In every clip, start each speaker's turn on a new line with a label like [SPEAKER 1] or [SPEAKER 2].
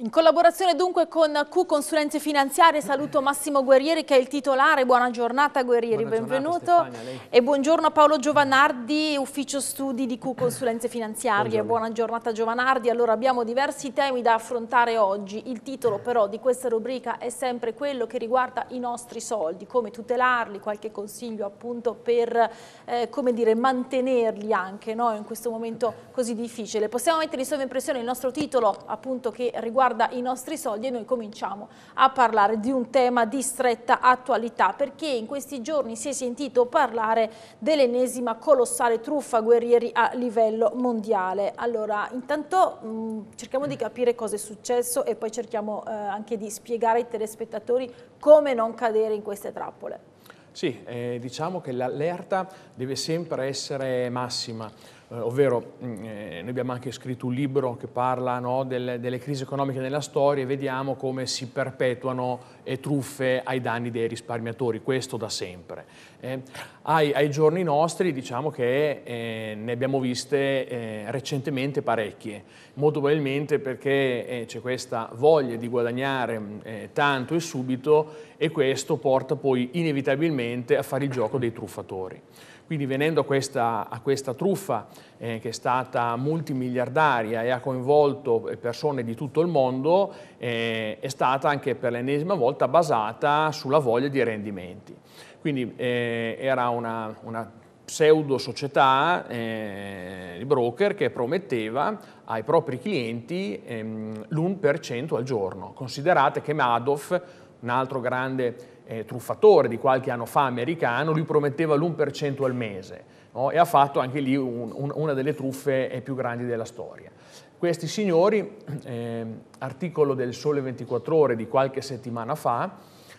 [SPEAKER 1] In collaborazione dunque con Q Consulenze Finanziarie saluto Massimo Guerrieri che è il titolare, buona giornata Guerrieri, buona benvenuto giornata, Stefania, e buongiorno a Paolo Giovanardi, ufficio studi di Q Consulenze Finanziarie, buongiorno. buona giornata Giovanardi, allora abbiamo diversi temi da affrontare oggi, il titolo però di questa rubrica è sempre quello che riguarda i nostri soldi, come tutelarli, qualche consiglio appunto per eh, come dire, mantenerli anche no? in questo momento così difficile. Possiamo mettere in sovraimpressione il nostro titolo appunto che riguarda riguarda i nostri soldi e noi cominciamo a parlare di un tema di stretta attualità perché in questi giorni si è sentito parlare dell'ennesima colossale truffa guerrieri a livello mondiale. Allora intanto mh, mm, cerchiamo di capire cosa è successo e poi cerchiamo eh, anche di spiegare ai telespettatori come non cadere in queste trappole.
[SPEAKER 2] Sì, eh, diciamo che l'allerta deve sempre essere massima eh, ovvero mm, eh, noi abbiamo anche scritto un libro che parla no, delle, delle, crisi economiche nella storia e vediamo come si perpetuano truffe ai danni dei risparmiatori, questo da sempre. Eh, ai, ai, giorni nostri diciamo che eh, ne abbiamo viste eh, recentemente parecchie, molto probabilmente perché eh, c'è questa voglia di guadagnare mm, tanto e subito e questo porta poi inevitabilmente a fare il gioco dei truffatori. Quindi venendo a questa, a questa truffa eh, che è stata multimiliardaria e ha coinvolto eh, persone di tutto il mondo, eh, è stata anche per l'ennesima volta basata sulla voglia di rendimenti. Quindi eh, era una, una pseudo società eh, di broker che prometteva ai propri clienti ehm, l'1% al giorno. Considerate che Madoff, un altro grande eh, truffatore di qualche anno fa americano, lui prometteva l'1% al mese no? e ha fatto anche lì un, un, una delle truffe eh, più grandi della storia. Questi signori, eh, articolo del Sole 24 ore di qualche settimana fa,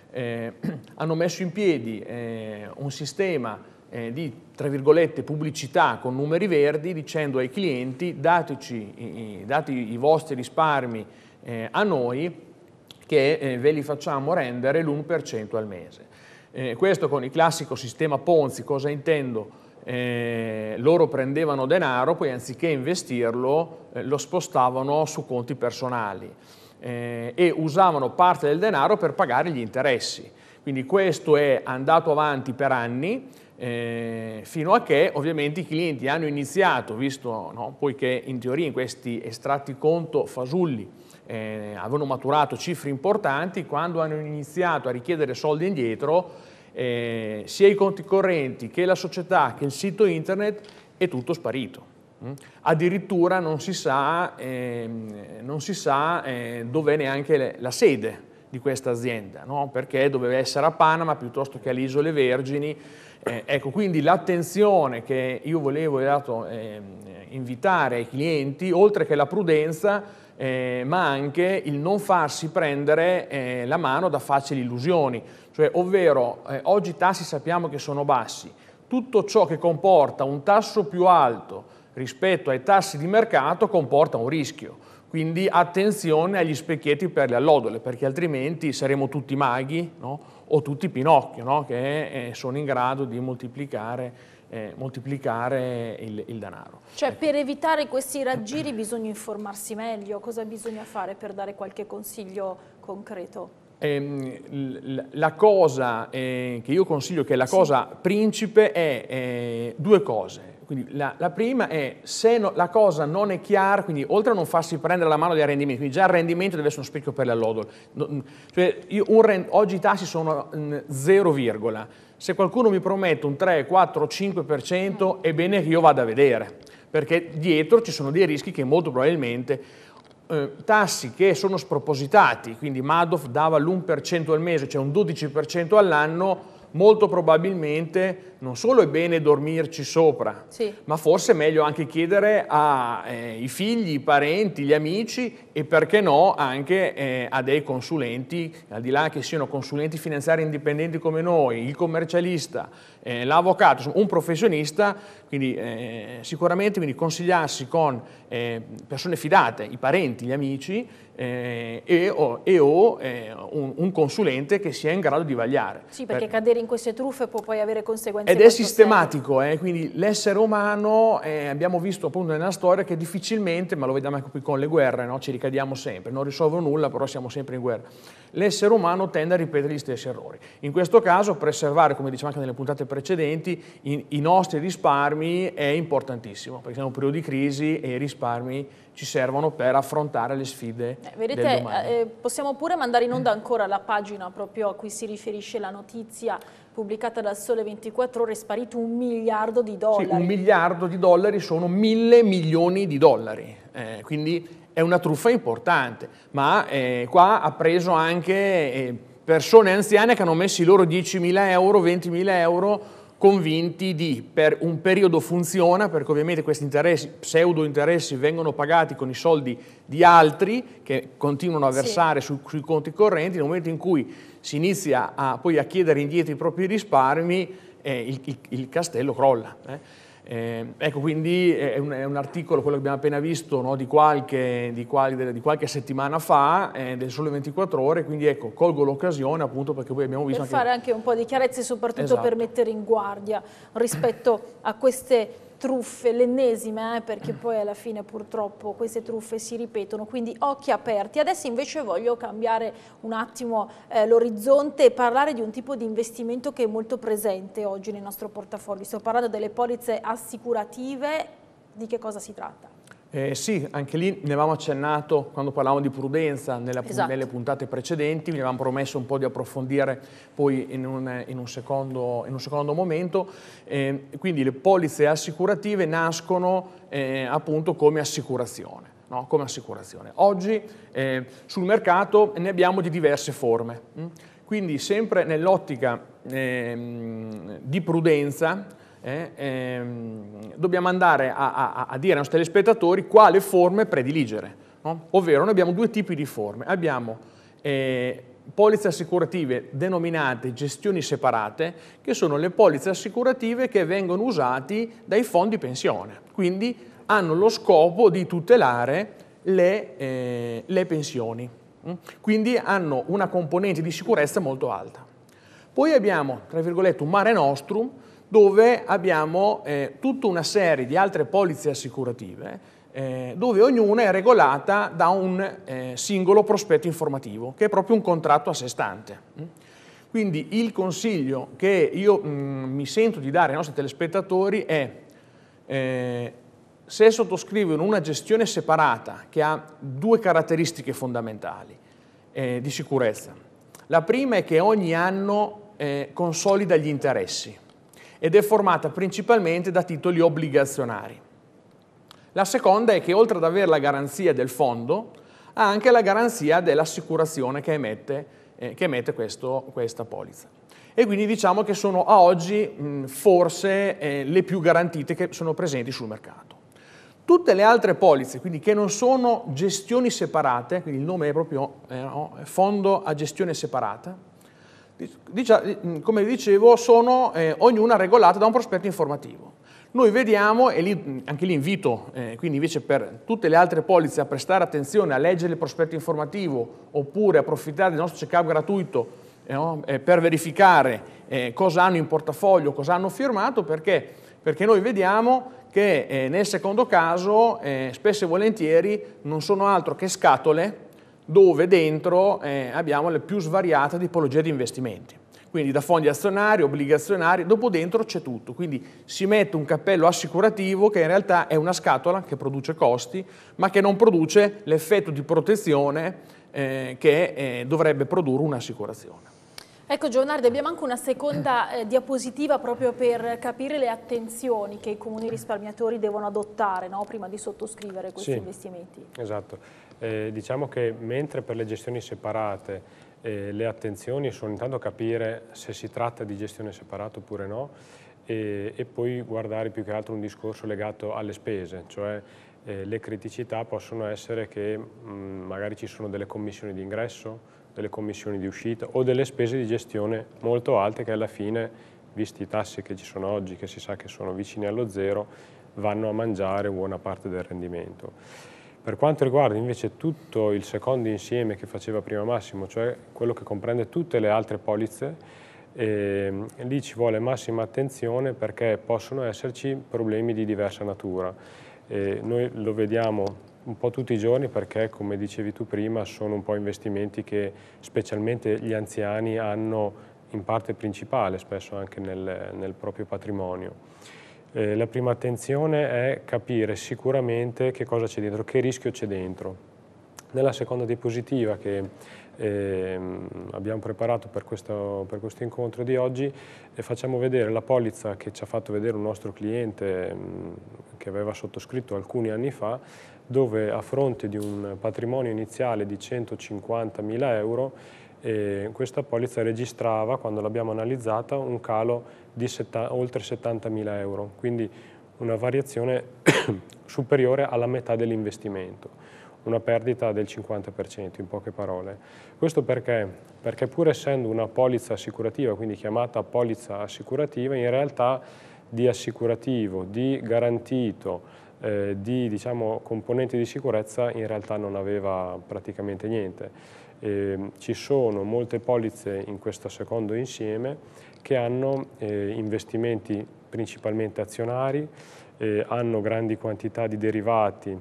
[SPEAKER 2] eh, hanno messo in piedi eh, un sistema eh, di tra virgolette pubblicità con numeri verdi dicendo ai clienti dateci, dati i vostri risparmi a noi che eh, ve li facciamo rendere l'1% al mese. Eh, questo con il classico sistema Ponzi, cosa intendo? Eh, loro prendevano denaro, poi anziché investirlo eh, lo spostavano su conti personali eh, e usavano parte del denaro per pagare gli interessi. Quindi questo è andato avanti per anni, eh, fino a che ovviamente i clienti hanno iniziato, visto no, poiché in teoria in questi estratti conto fasulli eh, avevano maturato cifre importanti, quando hanno iniziato a richiedere soldi indietro, eh, sia i conti correnti che la società che il sito internet è tutto sparito. Mm? Addirittura non si sa, eh, non si sa eh, è neanche la sede di questa azienda, no? perché doveva essere a Panama piuttosto che alle Isole Vergini. Eh, ecco, quindi l'attenzione che io volevo dato, eh, invitare ai clienti, oltre che la prudenza, eh, ma anche il non farsi prendere eh, la mano da facili illusioni, cioè, ovvero eh, oggi i tassi sappiamo che sono bassi, tutto ciò che comporta un tasso più alto rispetto ai tassi di mercato comporta un rischio. Quindi attenzione agli specchietti per le allodole, perché altrimenti saremo tutti maghi no? o tutti Pinocchio, no? che eh, sono in grado di moltiplicare, eh, moltiplicare il, il, denaro.
[SPEAKER 1] Cioè ecco. per evitare questi raggiri bisogna informarsi meglio, cosa bisogna fare per dare qualche consiglio concreto?
[SPEAKER 2] Ehm, la cosa eh, che io consiglio che è la cosa principe è eh, due cose. Quindi la, la prima è se no, la cosa non è chiara, quindi oltre a non farsi prendere la mano dei rendimenti, quindi già il rendimento deve essere uno specchio per l'allodol. No, mm, cioè rend, oggi i tassi sono mh, mm, 0, se qualcuno mi promette un 3, 4, 5% è bene che io vada a vedere, perché dietro ci sono dei rischi che molto probabilmente eh, tassi che sono spropositati, quindi Madoff dava l'1% al mese, cioè un 12% all'anno, molto probabilmente non solo è bene dormirci sopra, sì. ma forse è meglio anche chiedere ai eh, figli, i parenti, gli amici e perché no anche eh, a dei consulenti, al di là che siano consulenti finanziari indipendenti come noi, il commercialista, eh, l'avvocato, un professionista, quindi eh, sicuramente quindi consigliarsi con eh, persone fidate, i parenti, gli amici eh, e o, e o un, un, consulente che sia in grado di vagliare. Sì, perché per...
[SPEAKER 1] cadere in queste truffe può poi avere conseguenze. Ed è sistematico,
[SPEAKER 2] eh? quindi l'essere umano, eh, abbiamo visto appunto nella storia che difficilmente, ma lo vediamo anche qui con le guerre, no? ci ricadiamo sempre, non risolvo nulla, però siamo sempre in guerra. L'essere umano tende a ripetere gli stessi errori. In questo caso preservare, come dicevamo anche nelle puntate precedenti, i, i nostri risparmi è importantissimo, perché siamo in un periodo di crisi e i risparmi ci servono per affrontare le sfide. Eh, vedete, eh,
[SPEAKER 1] eh, possiamo pure mandare in onda ancora la pagina proprio a cui si riferisce la notizia pubblicata dal Sole 24 Ore, è sparito un miliardo di dollari. Sì, un
[SPEAKER 2] miliardo di dollari sono mille milioni di dollari, eh, quindi è una truffa importante, ma eh, qua ha preso anche eh, persone anziane che hanno messo i loro 10.000 euro, 20.000 euro, convinti di per un periodo funziona, perché ovviamente questi interessi, pseudo interessi vengono pagati con i soldi di altri che continuano a versare sì. su, sui conti correnti, nel momento in cui si inizia a, poi a chiedere indietro i propri risparmi, eh, il, il, il, castello crolla. Eh. Eh, ecco, quindi eh, è un, è un, articolo, quello che abbiamo appena visto, no, di, qualche, di, qualche, di, qualche, settimana fa, eh, del Sole 24 Ore, quindi ecco, colgo l'occasione appunto perché poi abbiamo visto... Per anche...
[SPEAKER 1] fare anche un po' di chiarezza e soprattutto esatto. per mettere in guardia rispetto a queste truffe, l'ennesima, eh, perché poi alla fine purtroppo queste truffe si ripetono, quindi occhi aperti. Adesso invece voglio cambiare un attimo eh, l'orizzonte e parlare di un tipo di investimento che è molto presente oggi nel nostro portafoglio. Sto parlando delle polizze assicurative, di che cosa si tratta?
[SPEAKER 2] Eh, sì, anche lì ne avevamo accennato quando parlavamo di prudenza nella, esatto. nelle puntate precedenti, mi avevamo promesso un po' di approfondire poi in un, in un, secondo, in un secondo, momento. Eh, quindi le polizze assicurative nascono eh, appunto come assicurazione. No, come assicurazione. Oggi eh, sul mercato ne abbiamo di diverse forme, mm? quindi sempre nell'ottica ehm, di prudenza eh, ehm, dobbiamo andare a, a, a dire ai nostri telespettatori quale forme prediligere. No? Ovvero noi abbiamo due tipi di forme. Abbiamo eh, polizze assicurative denominate gestioni separate, che sono le polizze assicurative che vengono usate dai fondi pensione. Quindi hanno lo scopo di tutelare le, eh, le pensioni. Mm? Quindi hanno una componente di sicurezza molto alta. Poi abbiamo, tra virgolette, un mare nostrum, dove abbiamo eh, tutta una serie di altre polizze assicurative eh, dove ognuna è regolata da un eh, singolo prospetto informativo, che è proprio un contratto a sé stante. Mm? Quindi il consiglio che io mh, mm, mi sento di dare ai nostri telespettatori è eh, se sottoscrivono una gestione separata che ha due caratteristiche fondamentali eh, di sicurezza. La prima è che ogni anno eh, consolida gli interessi ed è formata principalmente da titoli obbligazionari. La seconda è che oltre ad avere la garanzia del fondo, ha anche la garanzia dell'assicurazione che emette, eh, che emette questo, questa polizza. E quindi diciamo che sono a oggi mh, forse eh, le più garantite che sono presenti sul mercato. Tutte le altre polizze, quindi che non sono gestioni separate, quindi il nome è proprio eh, no, fondo a gestione separata, Dic mm, come dicevo, sono eh, ognuna regolata da un prospetto informativo. Noi vediamo, e lì, mm, anche lì invito, eh, quindi invece per tutte le altre polizze a prestare attenzione, a leggere il prospetto informativo oppure approfittare del nostro check-up gratuito eh, no? Eh, per verificare eh, cosa hanno in portafoglio, cosa hanno firmato, perché, perché noi vediamo che eh, nel secondo caso spesso e volentieri non sono altro che scatole dove dentro eh, abbiamo le più svariate tipologie di investimenti. Quindi da fondi azionari, obbligazionari, dopo dentro c'è tutto. Quindi si mette un cappello assicurativo che in realtà è una scatola che produce costi, ma che non produce l'effetto di protezione eh, che eh, dovrebbe produrre un'assicurazione.
[SPEAKER 1] Ecco Giovanardi, abbiamo anche una seconda eh, diapositiva proprio per capire le attenzioni che i comuni risparmiatori devono adottare no? prima di sottoscrivere questi sì, investimenti.
[SPEAKER 3] Esatto. Eh, diciamo che mentre per le gestioni separate eh, le attenzioni sono intanto capire se si tratta di gestione separata oppure no e, e poi guardare più che altro un discorso legato alle spese, cioè eh, le criticità possono essere che mh, mm, magari ci sono delle commissioni di ingresso, delle commissioni di uscita o delle spese di gestione molto alte che alla fine, visti i tassi che ci sono oggi, che si sa che sono vicini allo zero, vanno a mangiare buona parte del rendimento. Per quanto riguarda invece tutto il secondo insieme che faceva prima Massimo, cioè quello che comprende tutte le altre polizze, e ehm, lì ci vuole massima attenzione perché possono esserci problemi di diversa natura. E noi lo vediamo un po' tutti i giorni perché, come dicevi tu prima, sono un po' investimenti che specialmente gli anziani hanno in parte principale, spesso anche nel, nel proprio patrimonio. Eh, la prima attenzione è capire sicuramente che cosa c'è dentro, che rischio c'è dentro. Nella seconda diapositiva che eh, abbiamo preparato per questo, per questo, incontro di oggi eh, facciamo vedere la polizza che ci ha fatto vedere un nostro cliente mh, ehm, che aveva sottoscritto alcuni anni fa dove a fronte di un patrimonio iniziale di 150.000 euro e questa polizza registrava, quando l'abbiamo analizzata, un calo di oltre 70.000 euro, quindi una variazione superiore alla metà dell'investimento, una perdita del 50% in poche parole. Questo perché? Perché pur essendo una polizza assicurativa, quindi chiamata polizza assicurativa, in realtà di assicurativo, di garantito, eh, di diciamo, componenti di sicurezza in realtà non aveva praticamente niente. Eh, ci sono molte polizze in questo secondo insieme che hanno eh, investimenti principalmente azionari, eh, hanno grandi quantità di derivati,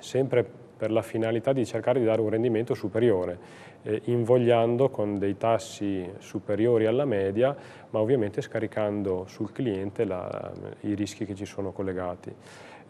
[SPEAKER 3] sempre per la finalità di cercare di dare un rendimento superiore eh, invogliando con dei tassi superiori alla media, ma ovviamente scaricando sul cliente la, i rischi che ci sono collegati.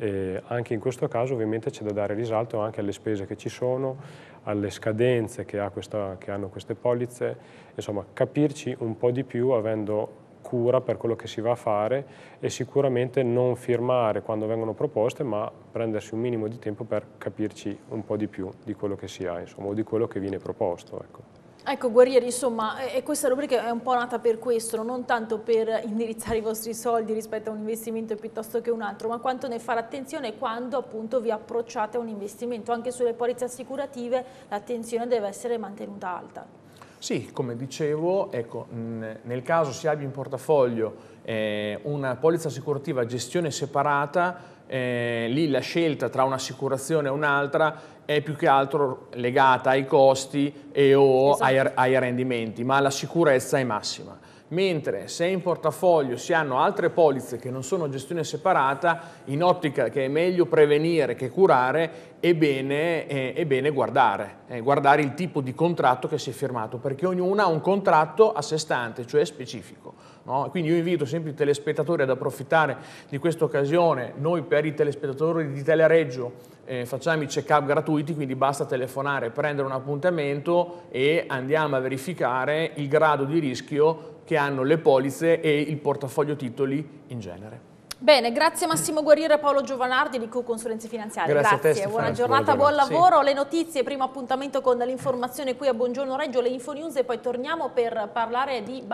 [SPEAKER 3] Eh, anche in questo caso ovviamente c'è da dare risalto anche alle spese che ci sono, alle scadenze che, ha questa, che hanno queste polizze, insomma capirci un po' di più avendo cura per quello che si va a fare e sicuramente non firmare quando vengono proposte, ma prendersi un minimo di tempo per capirci un po' di più di quello che si ha, insomma, o di quello che viene proposto. Ecco.
[SPEAKER 1] Ecco Guerrieri, insomma, e questa rubrica è un po' nata per questo, non tanto per indirizzare i vostri soldi rispetto a un investimento piuttosto che un altro, ma quanto nel fare attenzione quando appunto vi approcciate a un investimento. Anche sulle polizze assicurative l'attenzione deve essere mantenuta alta.
[SPEAKER 2] Sì, come dicevo, ecco, nel caso si abbia in portafoglio eh, una polizza assicurativa a gestione separata, eh, lì la scelta tra un'assicurazione e un'altra è più che altro legata ai costi e o esatto. ai, ai rendimenti, ma la sicurezza è massima mentre se in portafoglio si hanno altre polizze che non sono gestione separata, in ottica che è meglio prevenire che curare, è bene, è, eh, è bene guardare, è eh, guardare il tipo di contratto che si è firmato, perché ognuno ha un contratto a sé stante, cioè specifico. No? Quindi io invito sempre i telespettatori ad approfittare di questa occasione, noi per i telespettatori di Telereggio eh, facciamo i check-up gratuiti, quindi basta telefonare, prendere un appuntamento e andiamo a verificare il grado di rischio che hanno le polizze e il portafoglio titoli in genere.
[SPEAKER 1] Bene, grazie Massimo Guerriero e Paolo Giovanardi di Co-Consulenze Finanziarie. Grazie, grazie. Te, buona giornata, buon lavoro. Sì. Le notizie, primo appuntamento con l'informazione qui a Buongiorno Reggio, le Info News e poi torniamo per parlare di...